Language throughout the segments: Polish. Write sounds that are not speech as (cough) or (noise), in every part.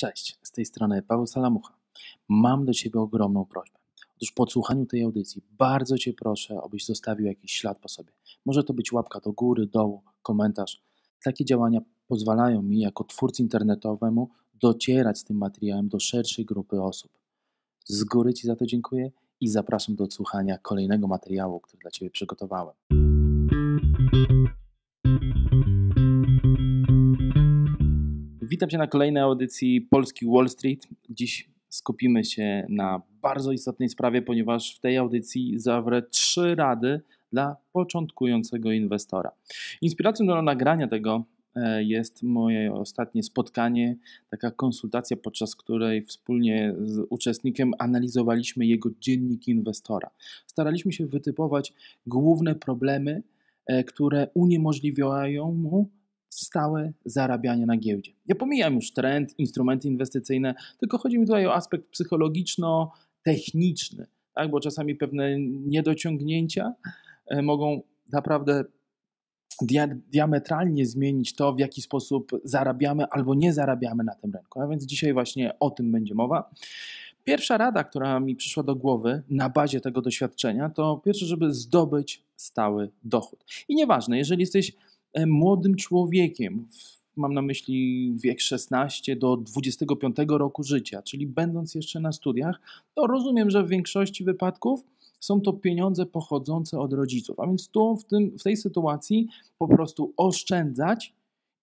Cześć, z tej strony Paweł Salamucha. Mam do Ciebie ogromną prośbę. Otóż po odsłuchaniu tej audycji bardzo Cię proszę, abyś zostawił jakiś ślad po sobie. Może to być łapka do góry, dołu, komentarz. Takie działania pozwalają mi jako twórcy internetowemu docierać z tym materiałem do szerszej grupy osób. Z góry Ci za to dziękuję i zapraszam do odsłuchania kolejnego materiału, który dla Ciebie przygotowałem. Witam Cię na kolejnej audycji Polski Wall Street. Dziś skupimy się na bardzo istotnej sprawie, ponieważ w tej audycji zawrę trzy rady dla początkującego inwestora. Inspiracją do nagrania tego e, jest moje ostatnie spotkanie, taka konsultacja, podczas której wspólnie z uczestnikiem analizowaliśmy jego dziennik inwestora. Staraliśmy się wytypować główne problemy, e, które uniemożliwiają mu stałe zarabianie na giełdzie. Ja pomijam już trend, instrumenty inwestycyjne, tylko chodzi mi tutaj o aspekt psychologiczno-techniczny, tak? bo czasami pewne niedociągnięcia e, mogą naprawdę diametralnie zmienić to, w jaki sposób zarabiamy albo nie zarabiamy na tym rynku. A więc dzisiaj właśnie o tym będzie mowa. Pierwsza rada, która mi przyszła do głowy na bazie tego doświadczenia, to pierwsze, żeby zdobyć stały dochód. I nieważne, jeżeli jesteś E, młodym człowiekiem. Mam na myśli wiek 16 do 25 roku życia, czyli będąc jeszcze na studiach, to rozumiem, że w większości wypadków są to pieniądze pochodzące od rodziców. A więc tu w, tym, w tej sytuacji po prostu oszczędzać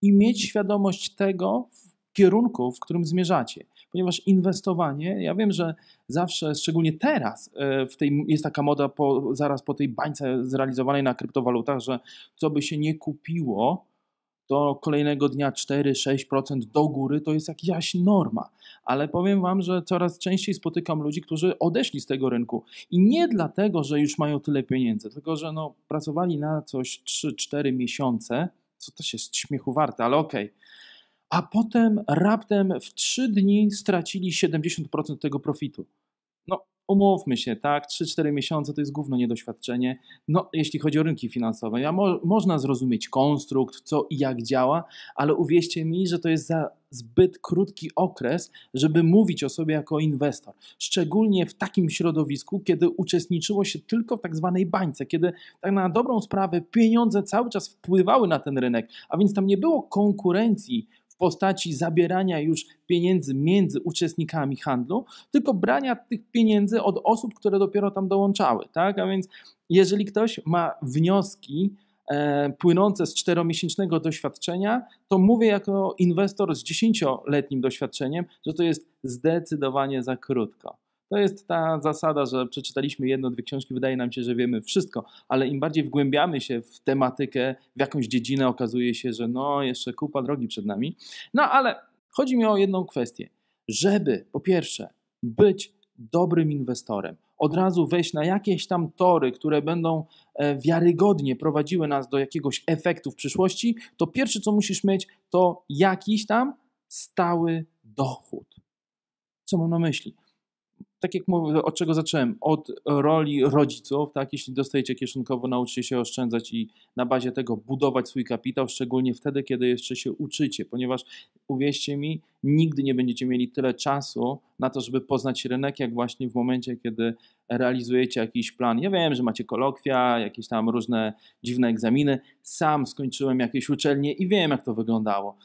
i mieć świadomość tego, kierunku, w którym zmierzacie. Ponieważ inwestowanie, ja wiem, że zawsze, szczególnie teraz, e, w tej, jest taka moda po, zaraz po tej bańce zrealizowanej na kryptowalutach, że co by się nie kupiło, to kolejnego dnia 4-6% do góry to jest jakaś norma. Ale powiem Wam, że coraz częściej spotykam ludzi, którzy odeszli z tego rynku. I nie dlatego, że już mają tyle pieniędzy, tylko że no, pracowali na coś 3-4 miesiące, co też jest śmiechu warte, ale okej. Okay a potem raptem w trzy dni stracili 70% tego profitu. No, umówmy się, tak, 3-4 miesiące to jest główne niedoświadczenie, no, jeśli chodzi o rynki finansowe. Ja mo można zrozumieć konstrukt, co i jak działa, ale uwierzcie mi, że to jest za zbyt krótki okres, żeby mówić o sobie jako inwestor. Szczególnie w takim środowisku, kiedy uczestniczyło się tylko w tak zwanej bańce, kiedy tak na dobrą sprawę pieniądze cały czas wpływały na ten rynek, a więc tam nie było konkurencji w postaci zabierania już pieniędzy między uczestnikami handlu, tylko brania tych pieniędzy od osób, które dopiero tam dołączały. Tak? A więc jeżeli ktoś ma wnioski, e, płynące z czteromiesięcznego doświadczenia, to mówię jako inwestor z dziesięcioletnim doświadczeniem, że to jest zdecydowanie za krótko. To jest ta zasada, że przeczytaliśmy jedno, dwie książki, wydaje nam się, że wiemy wszystko, ale im bardziej wgłębiamy się w tematykę, w jakąś dziedzinę, okazuje się, że no, jeszcze kupa drogi przed nami. No ale chodzi mi o jedną kwestię. Żeby po pierwsze być dobrym inwestorem, od razu wejść na jakieś tam tory, które będą e, wiarygodnie prowadziły nas do jakiegoś efektu w przyszłości, to pierwsze co musisz mieć to jakiś tam stały dochód. Co mam na myśli? tak jak mówię, od czego zacząłem, od roli rodziców, tak, jeśli dostajecie kieszonkowo, nauczcie się oszczędzać i na bazie tego budować swój kapitał, szczególnie wtedy, kiedy jeszcze się uczycie, ponieważ uwierzcie mi, nigdy nie będziecie mieli tyle czasu na to, żeby poznać rynek, jak właśnie w momencie, kiedy realizujecie jakiś plan. Ja wiem, że macie kolokwia, jakieś tam różne dziwne egzaminy. Sam skończyłem jakieś uczelnie i wiem, jak to wyglądało.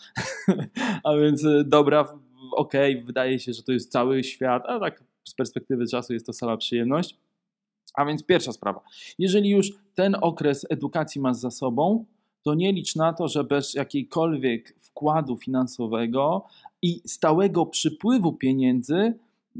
(laughs) A więc e, dobra, okej, okay, wydaje się, że to jest cały świat, a tak z perspektywy czasu jest to sala przyjemność. A więc pierwsza sprawa. Jeżeli już ten okres edukacji masz za sobą, to nie licz na to, że bez jakiejkolwiek wkładu finansowego i stałego przypływu pieniędzy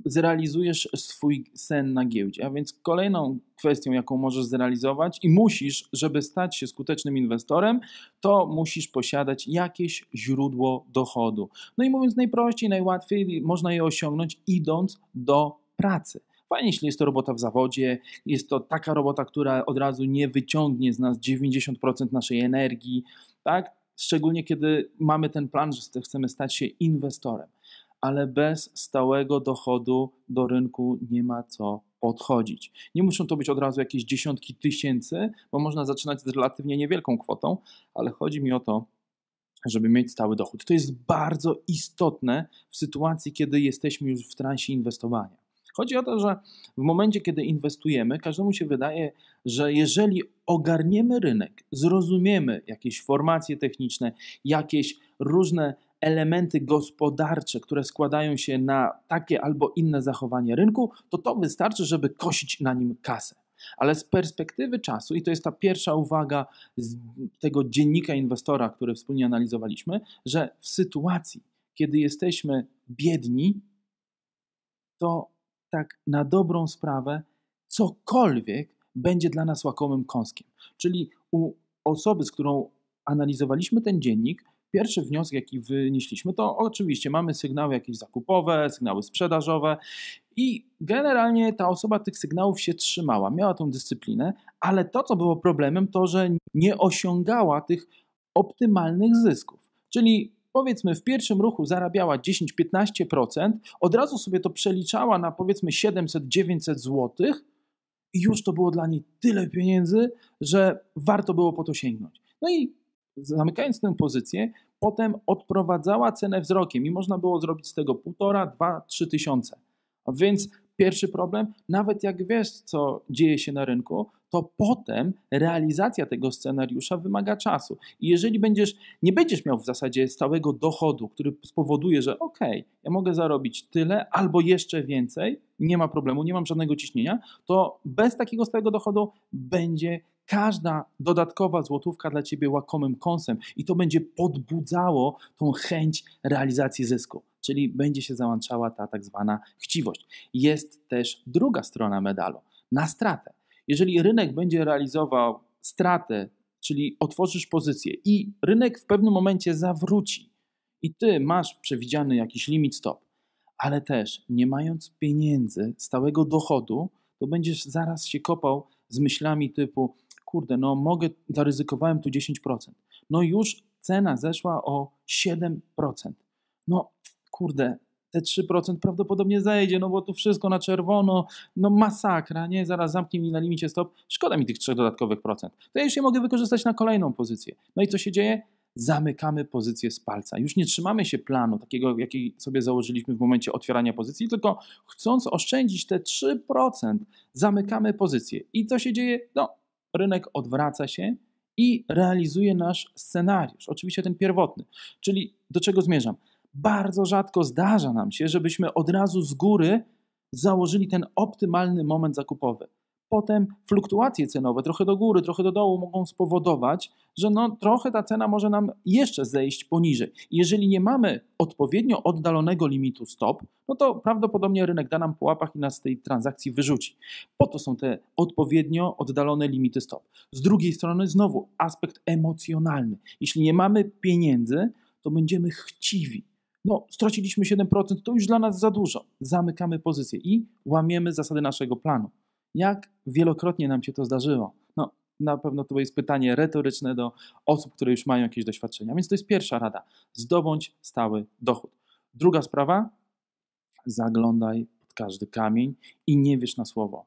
zrealizujesz swój sen na giełdzie. A więc kolejną kwestią, jaką możesz zrealizować i musisz, żeby stać się skutecznym inwestorem, to musisz posiadać jakieś źródło dochodu. No i mówiąc najprościej, najłatwiej można je osiągnąć idąc do pracy. Fajnie, jeśli jest to robota w zawodzie, jest to taka robota, która od razu nie wyciągnie z nas 90% naszej energii, tak? Szczególnie kiedy mamy ten plan, że chcemy stać się inwestorem ale bez stałego dochodu do rynku nie ma co podchodzić. Nie muszą to być od razu jakieś dziesiątki tysięcy, bo można zaczynać z relatywnie niewielką kwotą, ale chodzi mi o to, żeby mieć stały dochód. To jest bardzo istotne w sytuacji, kiedy jesteśmy już w transie inwestowania. Chodzi o to, że w momencie, kiedy inwestujemy, każdemu się wydaje, że jeżeli ogarniemy rynek, zrozumiemy jakieś formacje techniczne, jakieś różne elementy gospodarcze, które składają się na takie albo inne zachowanie rynku, to to wystarczy, żeby kosić na nim kasę. Ale z perspektywy czasu, i to jest ta pierwsza uwaga z tego dziennika inwestora, który wspólnie analizowaliśmy, że w sytuacji, kiedy jesteśmy biedni, to tak na dobrą sprawę cokolwiek będzie dla nas łakomym kąskiem. Czyli u osoby, z którą analizowaliśmy ten dziennik, Pierwszy wniosek, jaki wynieśliśmy, to oczywiście mamy sygnały jakieś zakupowe, sygnały sprzedażowe i generalnie ta osoba tych sygnałów się trzymała, miała tą dyscyplinę, ale to, co było problemem, to, że nie osiągała tych optymalnych zysków. Czyli powiedzmy w pierwszym ruchu zarabiała 10-15%, od razu sobie to przeliczała na powiedzmy 700-900 zł i już to było dla niej tyle pieniędzy, że warto było po to sięgnąć. No i zamykając tę pozycję, potem odprowadzała cenę wzrokiem i można było zrobić z tego półtora, 2, 3 tysiące. A więc pierwszy problem, nawet jak wiesz, co dzieje się na rynku, to potem realizacja tego scenariusza wymaga czasu. I jeżeli będziesz, nie będziesz miał w zasadzie stałego dochodu, który spowoduje, że ok, ja mogę zarobić tyle albo jeszcze więcej, nie ma problemu, nie mam żadnego ciśnienia, to bez takiego stałego dochodu będzie każda dodatkowa złotówka dla ciebie łakomym kąsem i to będzie podbudzało tą chęć realizacji zysku, czyli będzie się załączała ta tak zwana chciwość. Jest też druga strona medalu na stratę. Jeżeli rynek będzie realizował stratę, czyli otworzysz pozycję i rynek w pewnym momencie zawróci i ty masz przewidziany jakiś limit stop, ale też nie mając pieniędzy, stałego dochodu, to będziesz zaraz się kopał z myślami typu kurde, no mogę, zaryzykowałem tu 10%. No już cena zeszła o 7%. No kurde, te 3% prawdopodobnie zejdzie, no bo tu wszystko na czerwono, no masakra, nie? Zaraz zamknie mi na limicie stop, szkoda mi tych 3 dodatkowych procent. To ja już je mogę wykorzystać na kolejną pozycję. No i co się dzieje? Zamykamy pozycję z palca. Już nie trzymamy się planu, takiego jaki sobie założyliśmy w momencie otwierania pozycji, tylko chcąc oszczędzić te 3%, zamykamy pozycję. I co się dzieje? No, rynek odwraca się i realizuje nasz scenariusz, oczywiście ten pierwotny. Czyli do czego zmierzam? Bardzo rzadko zdarza nam się, żebyśmy od razu z góry założyli ten optymalny moment zakupowy potem fluktuacje cenowe, trochę do góry, trochę do dołu, mogą spowodować, że no, trochę ta cena może nam jeszcze zejść poniżej. Jeżeli nie mamy odpowiednio oddalonego limitu stop, no to prawdopodobnie rynek da nam po łapach i nas z tej transakcji wyrzuci. Po to są te odpowiednio oddalone limity stop. Z drugiej strony, znowu aspekt emocjonalny. Jeśli nie mamy pieniędzy, to będziemy chciwi no straciliśmy 7%, to już dla nas za dużo. Zamykamy pozycję i łamiemy zasady naszego planu. Jak wielokrotnie nam się to zdarzyło? No, na pewno to jest pytanie retoryczne do osób, które już mają jakieś doświadczenia. Więc to jest pierwsza rada. Zdobądź stały dochód. Druga sprawa, zaglądaj pod każdy kamień i nie wiesz na słowo.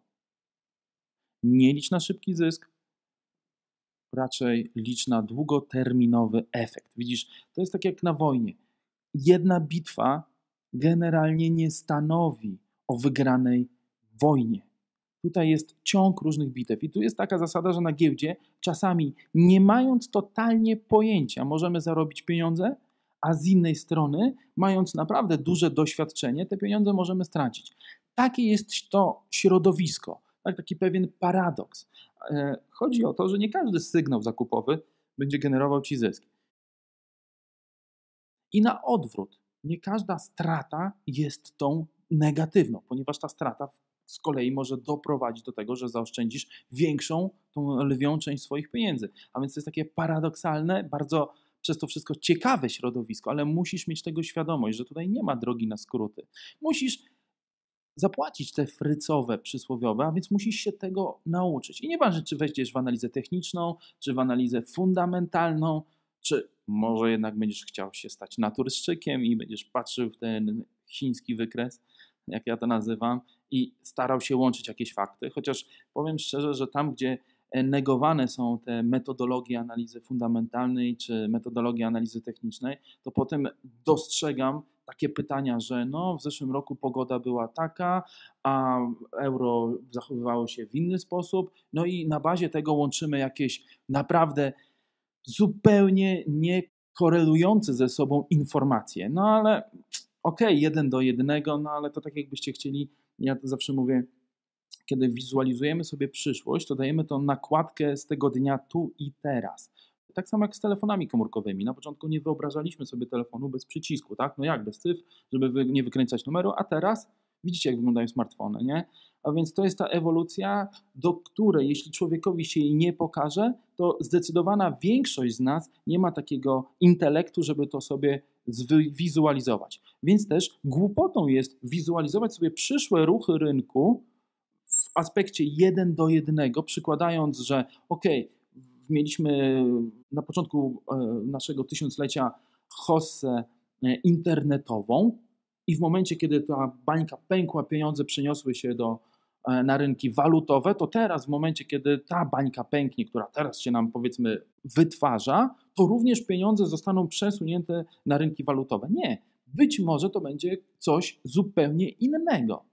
Nie licz na szybki zysk, raczej licz na długoterminowy efekt. Widzisz, to jest tak jak na wojnie. Jedna bitwa generalnie nie stanowi o wygranej wojnie. Tutaj jest ciąg różnych bitew. I tu jest taka zasada, że na giełdzie czasami nie mając totalnie pojęcia, możemy zarobić pieniądze, a z innej strony, mając naprawdę duże doświadczenie, te pieniądze możemy stracić. Takie jest to środowisko, tak, taki pewien paradoks. E, chodzi o to, że nie każdy sygnał zakupowy będzie generował ci zysk. I na odwrót, nie każda strata jest tą negatywną, ponieważ ta strata z kolei może doprowadzić do tego, że zaoszczędzisz większą, tą lwią część swoich pieniędzy. A więc to jest takie paradoksalne, bardzo przez to wszystko ciekawe środowisko, ale musisz mieć tego świadomość, że tutaj nie ma drogi na skróty. Musisz zapłacić te frycowe przysłowiowe, a więc musisz się tego nauczyć. I nieważne, czy wejdziesz w analizę techniczną, czy w analizę fundamentalną, czy może jednak będziesz chciał się stać naturszczykiem i będziesz patrzył w ten chiński wykres, jak ja to nazywam, i starał się łączyć jakieś fakty, chociaż powiem szczerze, że tam, gdzie e, negowane są te metodologie analizy fundamentalnej czy metodologie analizy technicznej, to potem dostrzegam takie pytania, że no w zeszłym roku pogoda była taka, a euro zachowywało się w inny sposób, no i na bazie tego łączymy jakieś naprawdę zupełnie niekorelujące ze sobą informacje. No ale okej, okay, jeden do jednego, no ale to tak jakbyście chcieli ja to zawsze mówię, kiedy wizualizujemy sobie przyszłość, to dajemy to nakładkę z tego dnia tu i teraz. Tak samo jak z telefonami komórkowymi. Na początku nie wyobrażaliśmy sobie telefonu bez przycisku, tak? No jak bez cyfr, żeby nie wykręcać numeru, a teraz widzicie, jak wyglądają smartfony, nie? A więc to jest ta ewolucja, do której, jeśli człowiekowi się jej nie pokaże, to zdecydowana większość z nas nie ma takiego intelektu, żeby to sobie zwizualizować. Więc też głupotą jest wizualizować sobie przyszłe ruchy rynku w aspekcie jeden do jednego, przykładając, że okej, okay, mieliśmy na początku e, naszego tysiąclecia hossę e, internetową i w momencie, kiedy ta bańka pękła, pieniądze przeniosły się do E, na rynki walutowe, to teraz w momencie, kiedy ta bańka pęknie, która teraz się nam powiedzmy wytwarza, to również pieniądze zostaną przesunięte na rynki walutowe. Nie, być może to będzie coś zupełnie innego.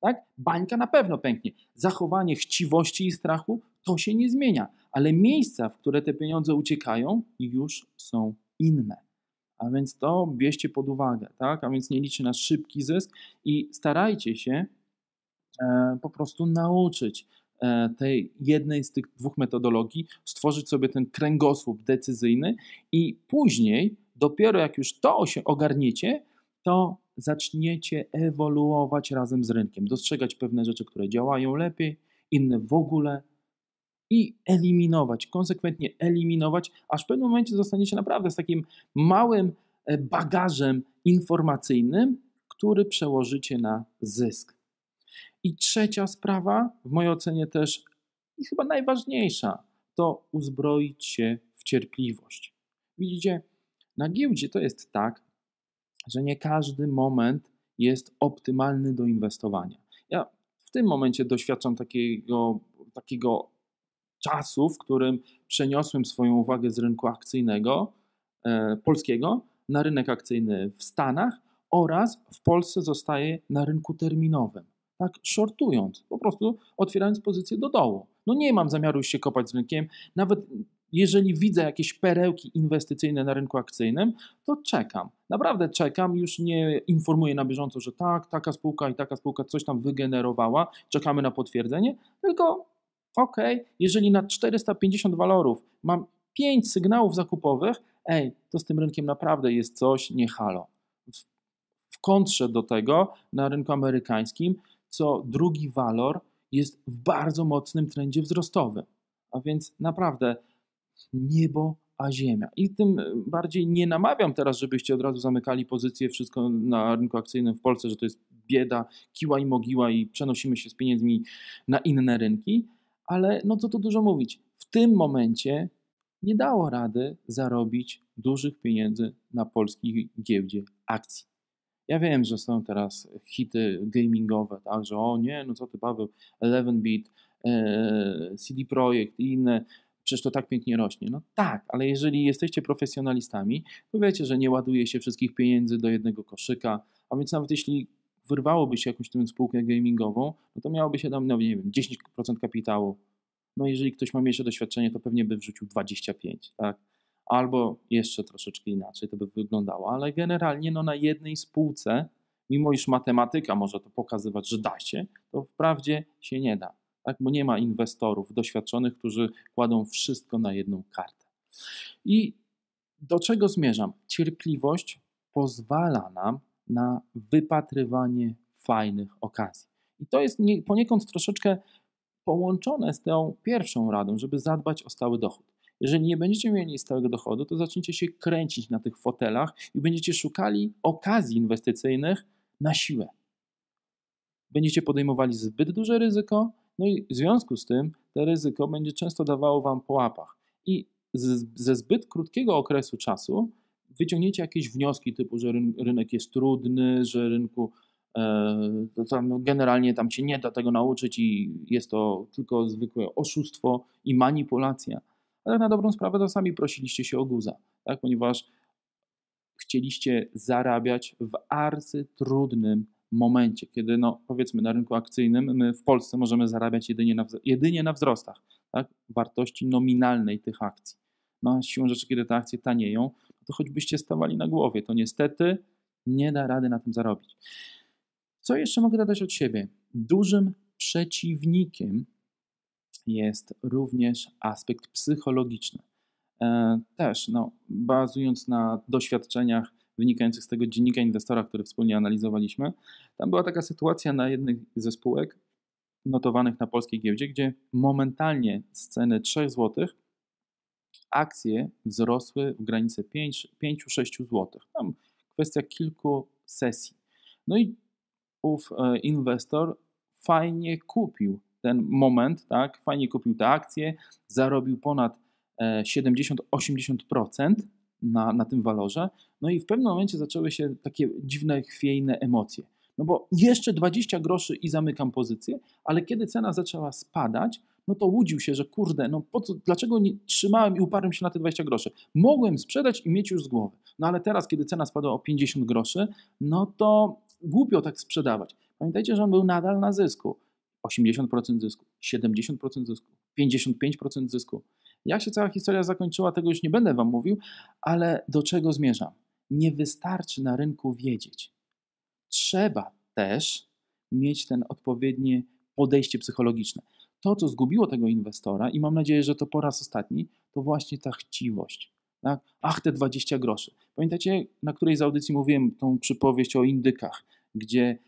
Tak? Bańka na pewno pęknie. Zachowanie chciwości i strachu to się nie zmienia, ale miejsca, w które te pieniądze uciekają, już są inne. A więc to bierzcie pod uwagę, tak? A więc nie liczy na szybki zysk i starajcie się E, po prostu nauczyć e, tej jednej z tych dwóch metodologii, stworzyć sobie ten kręgosłup decyzyjny i później, dopiero jak już to się ogarniecie, to zaczniecie ewoluować razem z rynkiem, dostrzegać pewne rzeczy, które działają lepiej, inne w ogóle i eliminować, konsekwentnie eliminować, aż w pewnym momencie zostaniecie naprawdę z takim małym e, bagażem informacyjnym, który przełożycie na zysk. I trzecia sprawa, w mojej ocenie też i chyba najważniejsza, to uzbroić się w cierpliwość. Widzicie, na giełdzie to jest tak, że nie każdy moment jest optymalny do inwestowania. Ja w tym momencie doświadczam takiego, takiego czasu, w którym przeniosłem swoją uwagę z rynku akcyjnego e, polskiego na rynek akcyjny w Stanach oraz w Polsce zostaje na rynku terminowym tak shortując, po prostu otwierając pozycję do dołu. No nie mam zamiaru się kopać z rynkiem, nawet jeżeli widzę jakieś perełki inwestycyjne na rynku akcyjnym, to czekam. Naprawdę czekam, już nie informuję na bieżąco, że tak, taka spółka i taka spółka coś tam wygenerowała, czekamy na potwierdzenie, tylko okej, jeżeli na 450 walorów mam 5 sygnałów zakupowych, ej, to z tym rynkiem naprawdę jest coś nie halo. W kontrze do tego na rynku amerykańskim co drugi walor jest w bardzo mocnym trendzie wzrostowym. A więc naprawdę niebo a ziemia. I tym bardziej nie namawiam teraz, żebyście od razu zamykali pozycję, wszystko na rynku akcyjnym w Polsce, że to jest bieda, kiła i mogiła i przenosimy się z pieniędzmi na inne rynki, ale no co tu dużo mówić. W tym momencie nie dało rady zarobić dużych pieniędzy na polskiej giełdzie akcji. Ja wiem, że są teraz hity gamingowe, tak, że o nie, no co ty Paweł, 11-bit, e, CD Projekt i inne, przecież to tak pięknie rośnie. No tak, ale jeżeli jesteście profesjonalistami, to wiecie, że nie ładuje się wszystkich pieniędzy do jednego koszyka, a więc nawet jeśli wyrwałoby się jakąś tę spółkę gamingową, no to miałoby się tam, no nie wiem, 10% kapitału. No jeżeli ktoś ma mniejsze doświadczenie, to pewnie by wrzucił 25, tak? albo jeszcze troszeczkę inaczej to by wyglądało, ale generalnie no, na jednej spółce, mimo iż matematyka może to pokazywać, że da się, to wprawdzie się nie da, tak? bo nie ma inwestorów doświadczonych, którzy kładą wszystko na jedną kartę. I do czego zmierzam? Cierpliwość pozwala nam na wypatrywanie fajnych okazji. I to jest poniekąd troszeczkę połączone z tą pierwszą radą, żeby zadbać o stały dochód. Jeżeli nie będziecie mieli stałego dochodu, to zaczniecie się kręcić na tych fotelach i będziecie szukali okazji inwestycyjnych na siłę. Będziecie podejmowali zbyt duże ryzyko, no i w związku z tym to ryzyko będzie często dawało wam po łapach. I z, ze zbyt krótkiego okresu czasu wyciągniecie jakieś wnioski typu, że rynek jest trudny, że rynku e, to tam no generalnie tam się nie da tego nauczyć i jest to tylko zwykłe oszustwo i manipulacja ale na dobrą sprawę to sami prosiliście się o guza, tak? ponieważ chcieliście zarabiać w arcytrudnym momencie, kiedy no, powiedzmy na rynku akcyjnym my w Polsce możemy zarabiać jedynie na, jedynie na wzrostach tak? wartości nominalnej tych akcji. No, a siłą rzeczy, kiedy te akcje tanieją, no to choćbyście stawali na głowie, to niestety nie da rady na tym zarobić. Co jeszcze mogę dodać od siebie? Dużym przeciwnikiem jest również aspekt psychologiczny. E, też, no, bazując na doświadczeniach wynikających z tego dziennika inwestora, który wspólnie analizowaliśmy, tam była taka sytuacja na jednych ze spółek notowanych na polskiej giełdzie, gdzie momentalnie z ceny 3 zł akcje wzrosły w granicy 5-6 zł. Tam kwestia kilku sesji. No i ów e, inwestor fajnie kupił ten moment, tak, fajnie kupił te akcje, zarobił ponad 70-80% e, na, na tym walorze, no i w pewnym momencie zaczęły się takie dziwne, chwiejne emocje. No bo jeszcze 20 groszy i zamykam pozycję, ale kiedy cena zaczęła spadać, no to łudził się, że kurde, no po co, dlaczego nie trzymałem i uparłem się na te 20 groszy? Mogłem sprzedać i mieć już z głowy. No ale teraz, kiedy cena spada o 50 groszy, no to głupio tak sprzedawać. Pamiętajcie, że on był nadal na zysku. 80% zysku, 70% zysku, 55% zysku. Jak się cała historia zakończyła, tego już nie będę Wam mówił, ale do czego zmierzam? Nie wystarczy na rynku wiedzieć. Trzeba też mieć ten odpowiednie podejście psychologiczne. To, co zgubiło tego inwestora, i mam nadzieję, że to po raz ostatni, to właśnie ta chciwość. Tak? Ach, te 20 groszy. Pamiętacie, na której z audycji mówiłem tą przypowieść o indykach, gdzie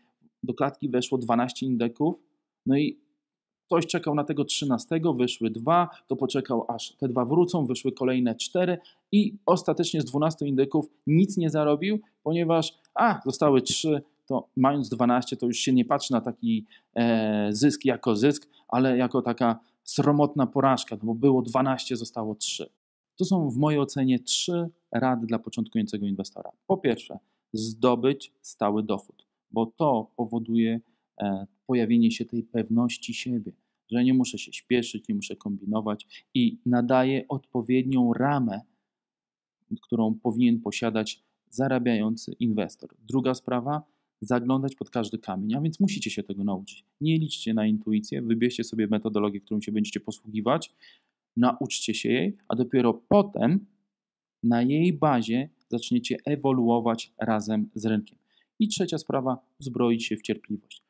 do klatki weszło 12 indyków, no i ktoś czekał na tego 13, wyszły dwa, to poczekał aż te dwa wrócą, wyszły kolejne cztery i ostatecznie z 12 indyków nic nie zarobił, ponieważ a, zostały trzy, to mając 12 to już się nie patrzy na taki e, zysk jako zysk, ale jako taka sromotna porażka, no bo było 12, zostało 3. To są w mojej ocenie trzy rady dla początkującego inwestora. Po pierwsze, zdobyć stały dochód, bo to powoduje E, pojawienie się tej pewności siebie, że nie muszę się śpieszyć, nie muszę kombinować i nadaje odpowiednią ramę, którą powinien posiadać zarabiający inwestor. Druga sprawa, zaglądać pod każdy kamień, a więc musicie się tego nauczyć. Nie liczcie na intuicję, wybierzcie sobie metodologię, którą się będziecie posługiwać, nauczcie się jej, a dopiero potem na jej bazie zaczniecie ewoluować razem z rynkiem. I trzecia sprawa, zbroić się w cierpliwość.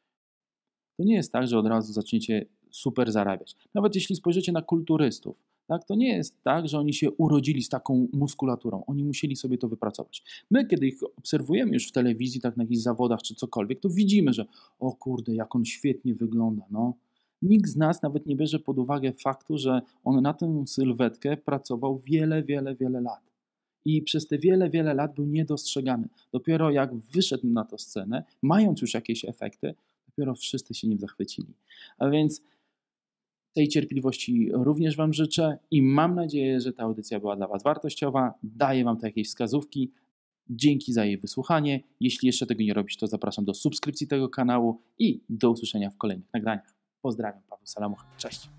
To nie jest tak, że od razu zaczniecie super zarabiać. Nawet jeśli spojrzycie na kulturystów, tak, to nie jest tak, że oni się urodzili z taką muskulaturą. Oni musieli sobie to wypracować. My, kiedy ich obserwujemy już w telewizji, tak na jakichś zawodach czy cokolwiek, to widzimy, że o kurde, jak on świetnie wygląda. No. Nikt z nas nawet nie bierze pod uwagę faktu, że on na tę sylwetkę pracował wiele, wiele, wiele lat i przez te wiele, wiele lat był niedostrzegany. Dopiero jak wyszedł na tę scenę, mając już jakieś efekty, dopiero wszyscy się nim zachwycili. A więc tej cierpliwości również Wam życzę i mam nadzieję, że ta audycja była dla Was wartościowa. Daję Wam tu jakieś wskazówki. Dzięki za jej wysłuchanie. Jeśli jeszcze tego nie robisz, to zapraszam do subskrypcji tego kanału i do usłyszenia w kolejnych nagraniach. Pozdrawiam, Paweł Salamuch. Cześć!